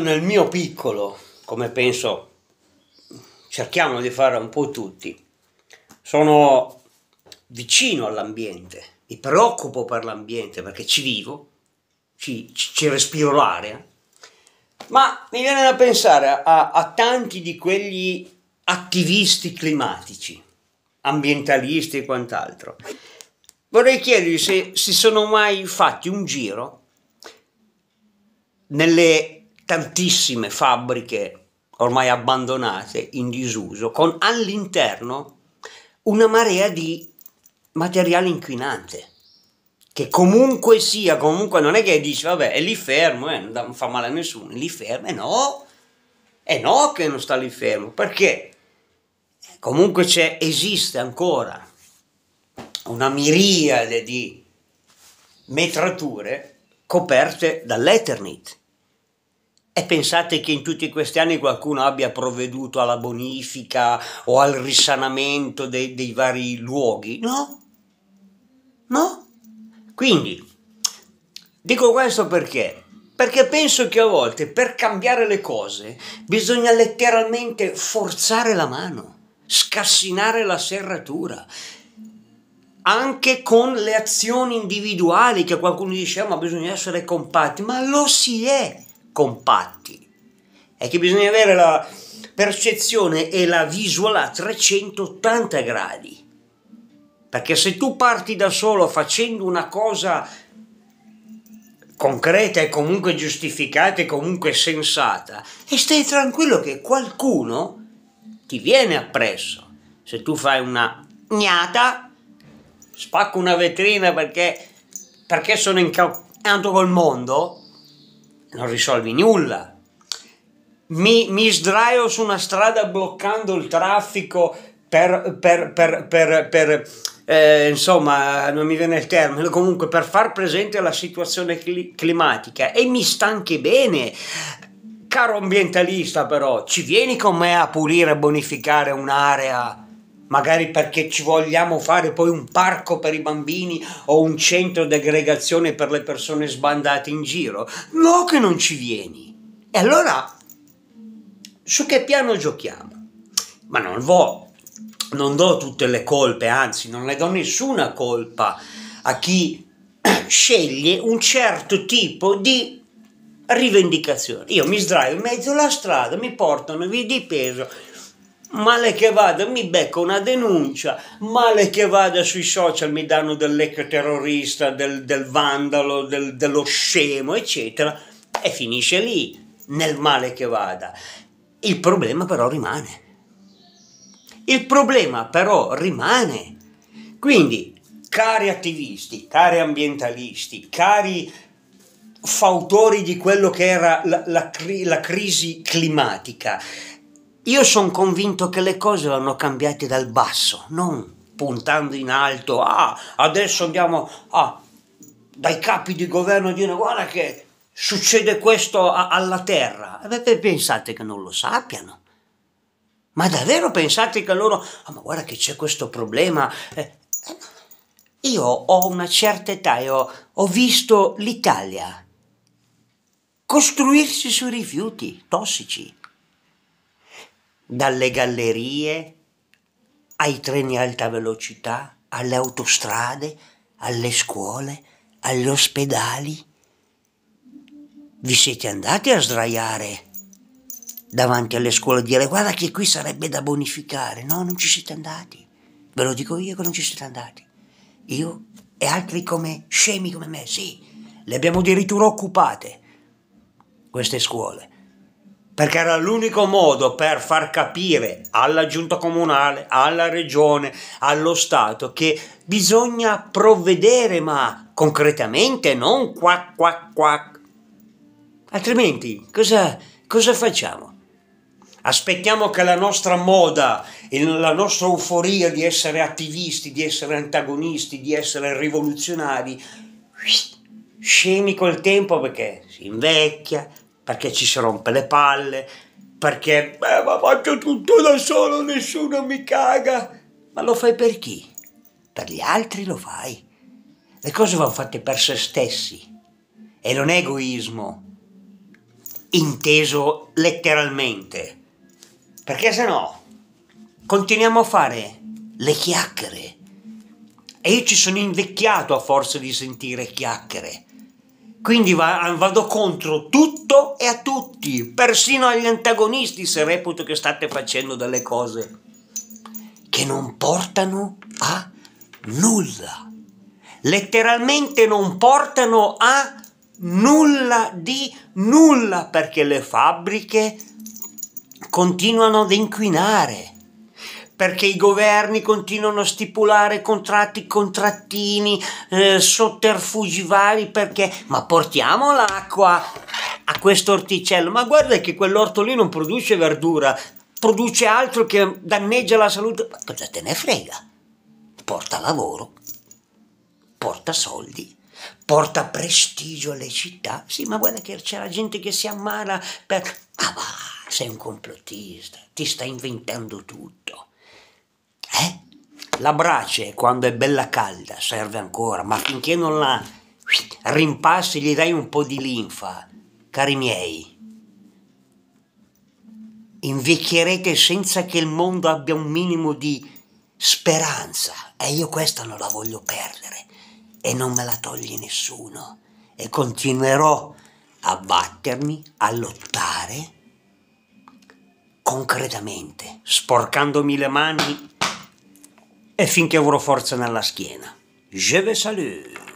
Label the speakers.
Speaker 1: nel mio piccolo, come penso cerchiamo di fare un po' tutti, sono vicino all'ambiente, mi preoccupo per l'ambiente perché ci vivo, ci, ci respiro l'aria, ma mi viene da pensare a, a tanti di quegli attivisti climatici, ambientalisti e quant'altro. Vorrei chiedergli se si sono mai fatti un giro nelle tantissime fabbriche ormai abbandonate, in disuso, con all'interno una marea di materiale inquinante che comunque sia, comunque non è che dici vabbè è lì fermo, eh, non fa male a nessuno, è lì fermo, e no, è no che non sta lì fermo, perché comunque c'è, esiste ancora una miriade di metrature coperte dall'Eternit e pensate che in tutti questi anni qualcuno abbia provveduto alla bonifica o al risanamento dei, dei vari luoghi? No? No? Quindi, dico questo perché? Perché penso che a volte per cambiare le cose bisogna letteralmente forzare la mano, scassinare la serratura, anche con le azioni individuali che qualcuno dice eh, ma bisogna essere compatti, ma lo si è compatti. È che bisogna avere la percezione e la visual a 380 gradi. Perché se tu parti da solo facendo una cosa concreta e comunque giustificata e comunque sensata e stai tranquillo che qualcuno ti viene appresso. Se tu fai una gnata, spacco una vetrina perché, perché sono incappato col mondo, non risolvi nulla. Mi, mi sdraio su una strada bloccando il traffico per, per, per, per, per eh, insomma, non mi viene il termine, comunque per far presente la situazione cli- climatica e mi stanchi bene. Caro ambientalista però, ci vieni con me a pulire e bonificare un'area magari perché ci vogliamo fare poi un parco per i bambini o un centro d'aggregazione per le persone sbandate in giro. No che non ci vieni. E allora su che piano giochiamo? Ma non vo, non do tutte le colpe, anzi non le do nessuna colpa a chi sceglie un certo tipo di rivendicazione. Io mi sdraio in mezzo alla strada, mi portano via di peso, male che vada mi becco una denuncia, male che vada sui social mi danno dell'ecoterrorista, del, del vandalo, del, dello scemo, eccetera, e finisce lì, nel male che vada. Il problema però rimane. Il problema però rimane. Quindi, cari attivisti, cari ambientalisti, cari fautori di quello che era la, la, la crisi climatica, io sono convinto che le cose vanno cambiate dal basso, non puntando in alto, ah, adesso andiamo ah, dai capi di governo a dire guarda che succede questo a, alla terra. E pensate che non lo sappiano. Ma davvero pensate che loro, ah, ma guarda che c'è questo problema. Eh, eh io ho una certa età e ho, ho visto l'Italia costruirsi sui rifiuti tossici dalle gallerie ai treni alta velocità, alle autostrade, alle scuole, agli ospedali. Vi siete andati a sdraiare davanti alle scuole e dire guarda che qui sarebbe da bonificare. No, non ci siete andati. Ve lo dico io che non ci siete andati. Io e altri come scemi come me, sì, le abbiamo addirittura occupate queste scuole perché era l'unico modo per far capire alla giunta comunale, alla regione, allo Stato che bisogna provvedere ma concretamente, non qua qua qua. Altrimenti cosa, cosa facciamo? Aspettiamo che la nostra moda la nostra euforia di essere attivisti, di essere antagonisti, di essere rivoluzionari scemi col tempo perché si invecchia, perché ci si rompe le palle, perché eh, ma faccio tutto da solo, nessuno mi caga. Ma lo fai per chi? Per gli altri lo fai. Le cose vanno fatte per se stessi e non è egoismo, inteso letteralmente, perché se no continuiamo a fare le chiacchiere e io ci sono invecchiato a forza di sentire chiacchiere quindi va, vado contro tutto e a tutti, persino agli antagonisti se reputo che state facendo delle cose che non portano a nulla. Letteralmente non portano a nulla di nulla perché le fabbriche continuano ad inquinare perché i governi continuano a stipulare contratti, contrattini, eh, sotterfugi vari perché ma portiamo l'acqua a questo orticello, ma guarda che quell'orto lì non produce verdura, produce altro che danneggia la salute, ma cosa te ne frega? Porta lavoro, porta soldi porta prestigio alle città. Sì, ma guarda che c'è la gente che si ammala per... Ah, bah, sei un complottista, ti sta inventando tutto. La brace, quando è bella calda, serve ancora, ma finché non la rimpassi gli dai un po' di linfa, cari miei. Invecchierete senza che il mondo abbia un minimo di speranza e io questa non la voglio perdere e non me la toglie nessuno e continuerò a battermi, a lottare concretamente, sporcandomi le mani e finché avrò forza nella schiena. Je vais salut!